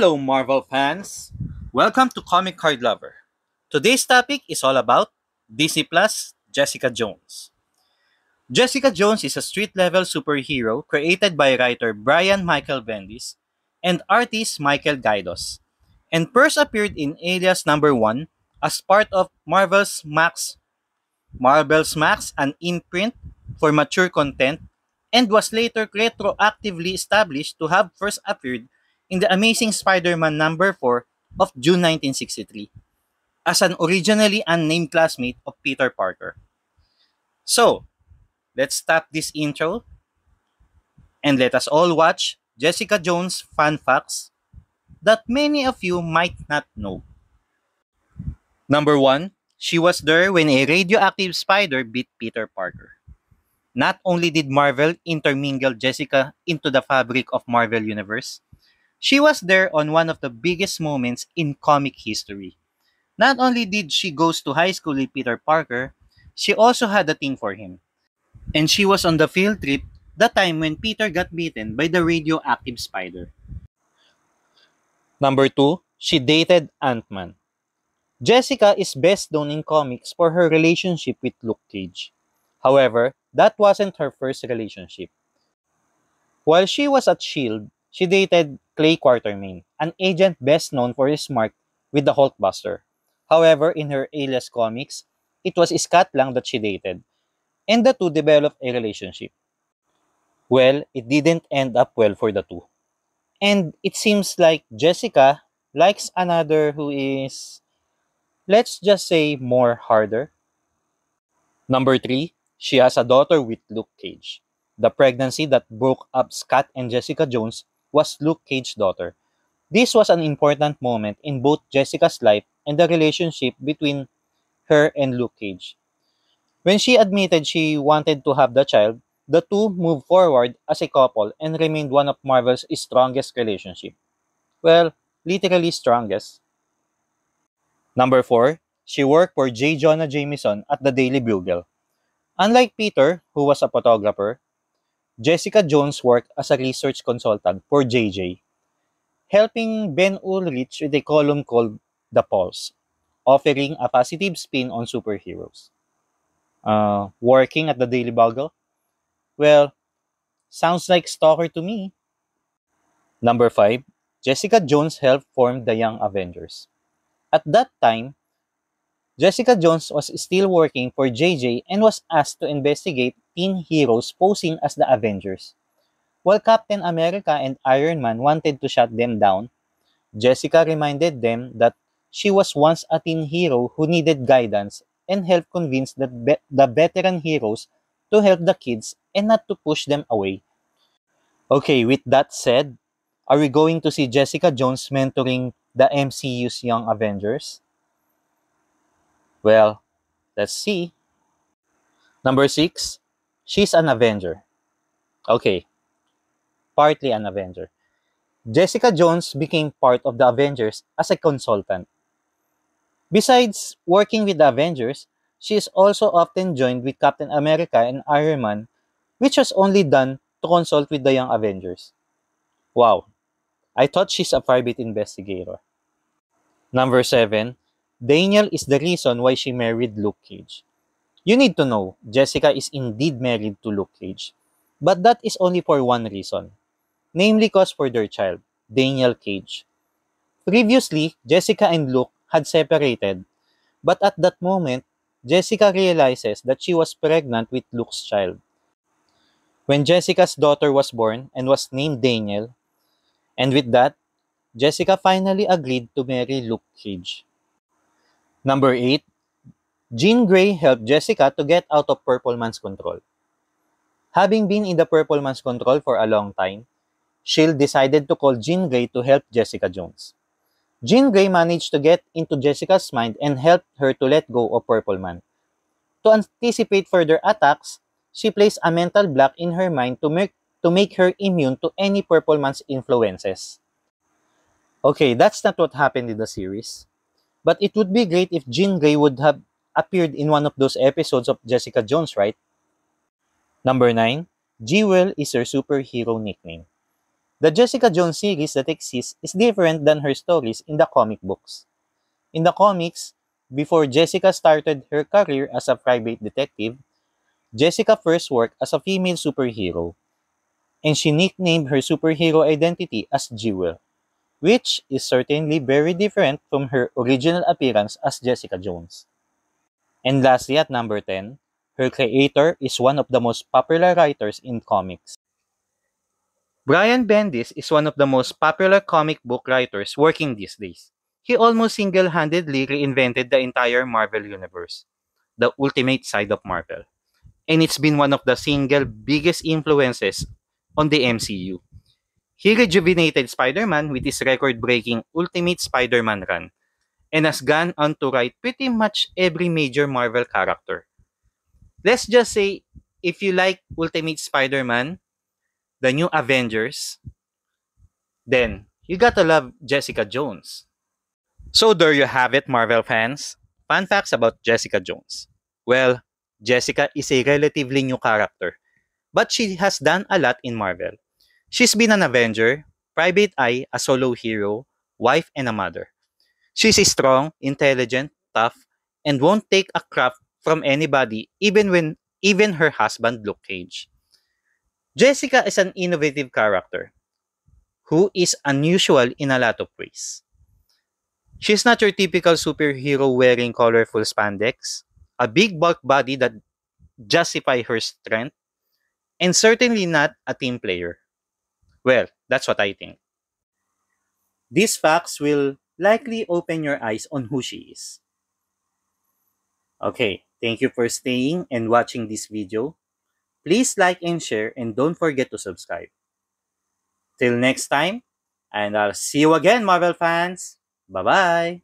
Hello, Marvel fans! Welcome to Comic Card Lover. Today's topic is all about DC Plus Jessica Jones. Jessica Jones is a street level superhero created by writer Brian Michael Bendis and artist Michael Gaidos, and first appeared in Alias Number 1 as part of Marvel's Max, Marvel's Max, an imprint for mature content, and was later retroactively established to have first appeared in The Amazing Spider-Man number 4 of June 1963 as an originally unnamed classmate of Peter Parker. So, let's stop this intro and let us all watch Jessica Jones fun facts that many of you might not know. Number 1, she was there when a radioactive spider bit Peter Parker. Not only did Marvel intermingle Jessica into the fabric of Marvel Universe, She was there on one of the biggest moments in comic history. Not only did she go to high school with Peter Parker, she also had a thing for him. And she was on the field trip the time when Peter got bitten by the radioactive spider. Number 2, she dated Ant-Man. Jessica is best known in comics for her relationship with Luke Cage. However, that wasn't her first relationship. While she was at S.H.I.E.L.D., she dated Clay Quartermain, an agent best known for his mark with the Hulkbuster. However, in her Alias comics, it was Scott lang that she dated, and the two developed a relationship. Well, it didn't end up well for the two. And it seems like Jessica likes another who is, let's just say, more harder. Number three, she has a daughter with Luke Cage. The pregnancy that broke up Scott and Jessica Jones was Luke Cage's daughter. This was an important moment in both Jessica's life and the relationship between her and Luke Cage. When she admitted she wanted to have the child, the two moved forward as a couple and remained one of Marvel's strongest relationship. Well, literally strongest. Number 4, she worked for J. Jonah Jameson at the Daily Bugle. Unlike Peter, who was a photographer, Jessica Jones worked as a research consultant for JJ, helping Ben Ulrich with a column called The Pulse, offering a positive spin on superheroes. Uh, working at the Daily Bugle? Well, sounds like stalker to me. Number 5, Jessica Jones helped form the Young Avengers. At that time, Jessica Jones was still working for JJ and was asked to investigate teen heroes posing as the Avengers. While Captain America and Iron Man wanted to shut them down, Jessica reminded them that she was once a teen hero who needed guidance and help convince the, be- the veteran heroes to help the kids and not to push them away. Okay, with that said, are we going to see Jessica Jones mentoring the MCU's young Avengers? Well, let's see. Number six, she's an Avenger. Okay, partly an Avenger. Jessica Jones became part of the Avengers as a consultant. Besides working with the Avengers, she is also often joined with Captain America and Iron Man, which was only done to consult with the young Avengers. Wow, I thought she's a private investigator. Number 7. Daniel is the reason why she married Luke Cage. You need to know, Jessica is indeed married to Luke Cage. But that is only for one reason. Namely cause for their child, Daniel Cage. Previously, Jessica and Luke had separated. But at that moment, Jessica realizes that she was pregnant with Luke's child. When Jessica's daughter was born and was named Daniel, and with that, Jessica finally agreed to marry Luke Cage. Number 8, Jean Grey helped Jessica to get out of Purple Man's control. Having been in the Purple Man's control for a long time, Shield decided to call Jean Grey to help Jessica Jones. Jean Grey managed to get into Jessica's mind and helped her to let go of Purple Man. To anticipate further attacks, she placed a mental block in her mind to make, to make her immune to any Purple Man's influences. Okay, that's not what happened in the series. But it would be great if Jean Grey would have appeared in one of those episodes of Jessica Jones, right? Number 9, Jewel is her superhero nickname. The Jessica Jones series that exists is different than her stories in the comic books. In the comics, before Jessica started her career as a private detective, Jessica first worked as a female superhero, and she nicknamed her superhero identity as Jewel which is certainly very different from her original appearance as Jessica Jones. And lastly, at number 10, her creator is one of the most popular writers in comics. Brian Bendis is one of the most popular comic book writers working these days. He almost single handedly reinvented the entire Marvel Universe, the ultimate side of Marvel. And it's been one of the single biggest influences on the MCU. He rejuvenated Spider-Man with his record-breaking Ultimate Spider-Man run and has gone on to write pretty much every major Marvel character. Let's just say if you like Ultimate Spider-Man, the new Avengers, then you gotta love Jessica Jones. So there you have it, Marvel fans. Fun facts about Jessica Jones. Well, Jessica is a relatively new character, but she has done a lot in Marvel. She's been an Avenger, Private Eye, a solo hero, wife, and a mother. She's strong, intelligent, tough, and won't take a crap from anybody, even when even her husband Luke Cage. Jessica is an innovative character who is unusual in a lot of ways. She's not your typical superhero wearing colorful spandex, a big bulk body that justify her strength, and certainly not a team player. Well, that's what I think. These facts will likely open your eyes on who she is. Okay, thank you for staying and watching this video. Please like and share and don't forget to subscribe. Till next time, and I'll see you again, Marvel fans. Bye-bye.